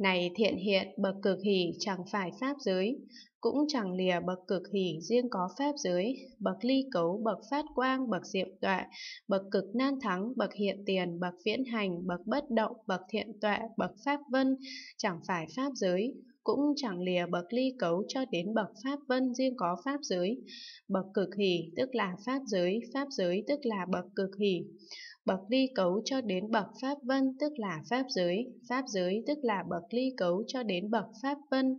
Này thiện hiện bậc cực hỷ chẳng phải pháp giới, cũng chẳng lìa bậc cực hỷ riêng có pháp giới, bậc ly cấu, bậc phát quang, bậc diệm tọa, bậc cực nan thắng, bậc hiện tiền, bậc viễn hành, bậc bất động, bậc thiện tọa, bậc pháp vân, chẳng phải pháp giới, cũng chẳng lìa bậc ly cấu cho đến bậc pháp vân riêng có pháp giới. Bậc cực hỷ tức là pháp giới, pháp giới tức là bậc cực hỷ. Bậc ly cấu cho đến bậc pháp vân tức là pháp giới, pháp giới tức là bậc ly cấu cho đến bậc pháp vân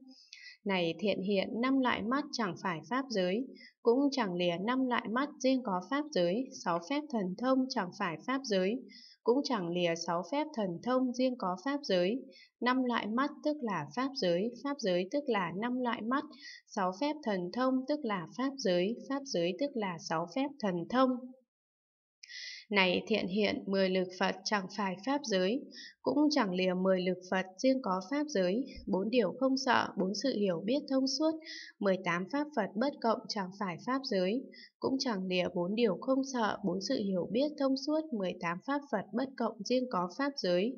này thiện hiện năm loại mắt chẳng phải pháp giới, cũng chẳng lìa năm loại mắt riêng có pháp giới, sáu phép thần thông chẳng phải pháp giới, cũng chẳng lìa sáu phép thần thông riêng có pháp giới. Năm loại mắt tức là pháp giới, pháp giới tức là năm loại mắt, sáu phép thần thông tức là pháp giới, pháp giới tức là sáu phép thần thông. Này thiện hiện mười lực Phật chẳng phải pháp giới, cũng chẳng lìa mười lực Phật riêng có pháp giới, bốn điều không sợ, bốn sự hiểu biết thông suốt, mười tám pháp Phật bất cộng chẳng phải pháp giới, cũng chẳng lìa bốn điều không sợ, bốn sự hiểu biết thông suốt, mười tám pháp Phật bất cộng riêng có pháp giới.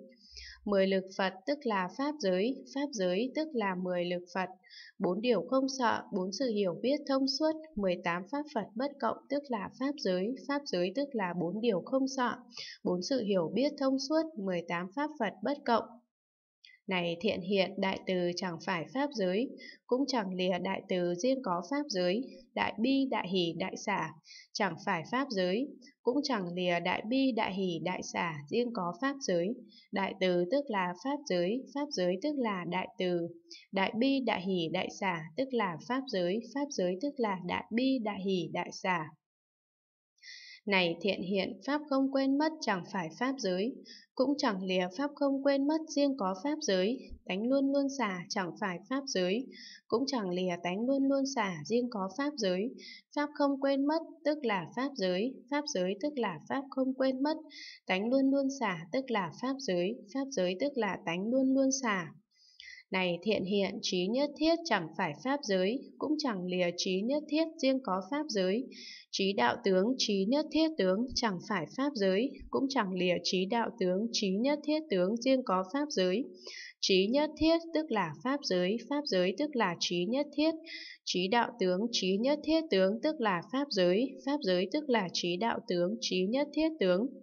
Mười lực Phật tức là Pháp giới, Pháp giới tức là mười lực Phật. Bốn điều không sợ, bốn sự hiểu biết thông suốt, mười tám Pháp Phật bất cộng tức là Pháp giới, Pháp giới tức là bốn điều không sợ, bốn sự hiểu biết thông suốt, mười tám Pháp Phật bất cộng. Này thiện hiện đại từ chẳng phải pháp giới, cũng chẳng lìa đại từ riêng có pháp giới, đại bi đại hỷ đại xả, chẳng phải pháp giới, cũng chẳng lìa đại bi đại hỷ đại xả riêng có pháp giới. Đại từ tức là pháp giới, pháp giới tức là đại từ. Đại bi đại hỷ đại xả tức là pháp giới, pháp giới tức là đại bi đại hỷ đại xả. Này thiện hiện, Pháp không quên mất chẳng phải Pháp giới, cũng chẳng lìa Pháp không quên mất riêng có Pháp giới, tánh luôn luôn xả chẳng phải Pháp giới, cũng chẳng lìa tánh luôn luôn xả riêng có Pháp giới, Pháp không quên mất tức là Pháp giới, Pháp giới tức là Pháp không quên mất, tánh luôn luôn xả tức là Pháp giới, Pháp giới tức là tánh luôn luôn xả. Này thiện hiện trí nhất thiết chẳng phải pháp giới, cũng chẳng lìa trí nhất thiết riêng có pháp giới. Trí đạo tướng trí nhất thiết tướng chẳng phải pháp giới, cũng chẳng lìa trí đạo tướng trí nhất thiết tướng riêng có pháp giới. Trí nhất thiết tức là pháp giới, pháp giới tức là trí nhất thiết. Trí đạo tướng, trí nhất thiết tướng tức là pháp giới, pháp giới tức là trí đạo tướng, trí nhất thiết tướng.